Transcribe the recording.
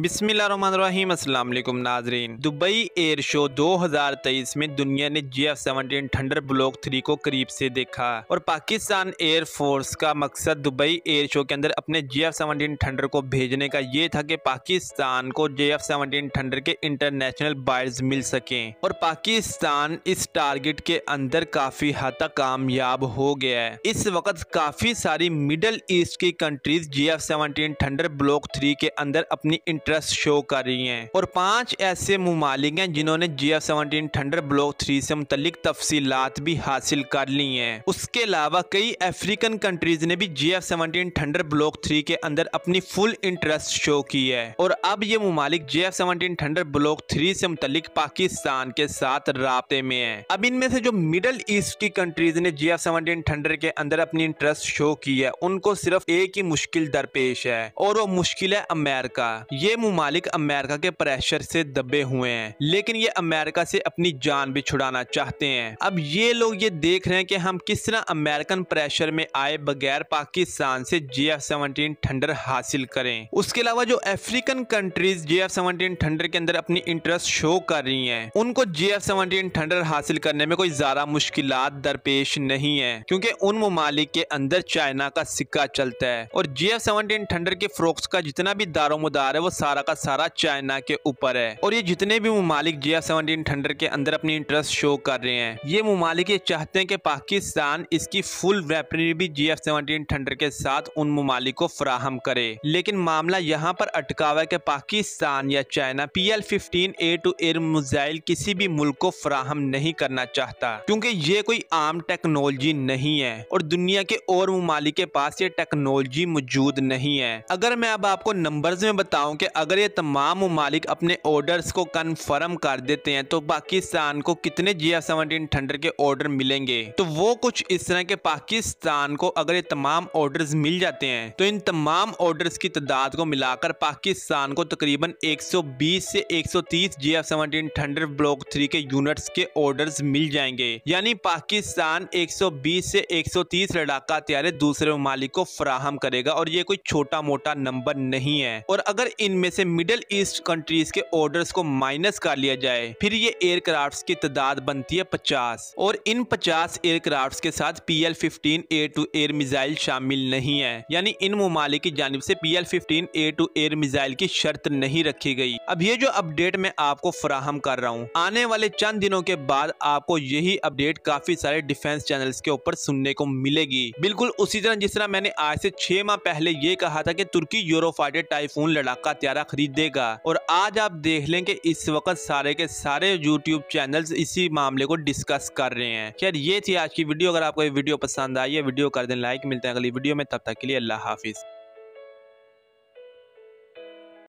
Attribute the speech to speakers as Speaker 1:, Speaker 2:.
Speaker 1: बिसमीम नाजरीन Dubai air show 2023 में दुनिया ने G F seventeen Thunder Block three को करीब से देखा और पाकिस्तान एयर फोर्स का मकसद दुबई एयर शो के अंदर अपने जी एफ सेवनटीन थंडर को भेजने का ये था कि पाकिस्तान को जे एफ सेवनटीन थंडर के इंटरनेशनल बायर्स मिल सकें और पाकिस्तान इस टारगेट के अंदर काफी हद तक कामयाब हो गया है इस वक्त काफी सारी मिडल ईस्ट की countries G F seventeen Thunder Block three के अंदर अपनी इंटरेस्ट शो कर रही हैं और पांच ऐसे ममालिक हैं जिन्होंने G F seventeen Thunder Block three से मुतलिक तफसीत भी हासिल कर ली है उसके अलावा कई अफ्रीकन कंट्रीज ने भी G F seventeen Thunder Block three के अंदर अपनी फुल इंटरेस्ट शो की है और अब ये ममालिक G F seventeen Thunder Block three से मुतलिक पाकिस्तान के साथ रबते में है अब इनमें से जो मिडल ईस्ट की कंट्रीज ने जी एफ सेवनटीन थंडर के अंदर अपनी इंटरेस्ट शो की है उनको सिर्फ एक ही मुश्किल दरपेश है और वो मुश्किल है अमेरिका ये ममालिक अमेरिका के प्रेशर से दबे हुए हैं लेकिन ये अमेरिका से अपनी जान भी छुड़ाना चाहते हैं अब ये लोग ये देख रहे हैं कि हम किस तरह अमेरिकन प्रेशर में आए बगैर पाकिस्तान से जे एफ सेवनटीन थंडर हासिल करें उसके अलावा जो African countries J F seventeen Thunder के अंदर अपनी इंटरेस्ट शो कर रही है उनको जे एफ सेवनटीन थंडर हासिल करने में कोई ज्यादा मुश्किल दरपेश नहीं है क्योंकि उन ममालिक के अंदर चाइना का सिक्का चलता है और जे एफ सेवनटीन थंडर के फ्रोक्स का जितना भी दारोमदार है वो सारा का सारा चाइना के ऊपर है और ये जितने भी ममालिक जिया सेवनटीन थंडर के अंदर अपनी इंटरेस्ट शो कर रहे हैं ये ममालिक ये चाहते हैं कि पाकिस्तान इसकी फुल वेपनरी भी जी एफ सेवनटीन थंडर के साथ उन ममालिक को फ्राहम करे लेकिन मामला यहाँ पर अटका हुआ है कि पाकिस्तान या China P L fifteen air to air missile किसी भी मुल्क को फ्राहम नहीं करना चाहता क्योंकि ये कोई आम टेक्नोलॉजी नहीं है और दुनिया के और ममालिक के पास ये टेक्नोलॉजी मौजूद नहीं है अगर मैं अब आपको नंबर्स में बताऊं कि अगर ये तमाम ममालिक अपने ऑर्डर्स को कन्फर्म कर देते हैं तो पाकिस्तान को कितने जी एफ सेवनटीन थंडर के ऑर्डर मिलेंगे तो वो कुछ इस तरह के पाकिस्तान को अगर ये तमाम ऑर्डर्स मिल जाते हैं तो इन तमाम ऑर्डर्स की तादाद को मिलाकर पाकिस्तान को तकरीबन 120 से 130 G F seventeen Thunder Block three के यूनिट्स के ऑर्डर्स मिल जाएंगे यानी पाकिस्तान 120 से 130 लड़ाका तैयारे दूसरे ममालिक को फराहम करेगा और ये कोई छोटा मोटा नंबर नहीं है और अगर इनमें में से मिडल ईस्ट कंट्रीज के ऑर्डर्स को माइनस कर लिया जाए फिर ये एयरक्राफ्ट्स की तादाद बनती है पचास और इन पचास एयरक्राफ्ट्स के साथ P L fifteen air to air missile शामिल नहीं है यानी इन ममालिक की जानब ऐसी P L fifteen air to air missile की शर्त नहीं रखी गयी अब ये जो अपडेट मैं आपको फराहम कर रहा हूँ आने वाले चंद दिनों के बाद आपको यही अपडेट काफी सारे डिफेंस चैनल के ऊपर सुनने को मिलेगी बिल्कुल उसी तरह जिस तरह मैंने आज से छह माह पहले ये कहा था कि तुर्की यूरोफाइटर टाइफून लड़ाका तैयार वगैरह खरीदेगा और आज आप देख लें कि इस वक्त सारे के सारे यूट्यूब चैनल्स इसी मामले को डिस्कस कर रहे हैं खैर ये थी आज की वीडियो अगर आपको ये वीडियो पसंद आई है वीडियो कर दें लाइक मिलते हैं अगली वीडियो में तब तक के लिए अल्लाह हाफिज़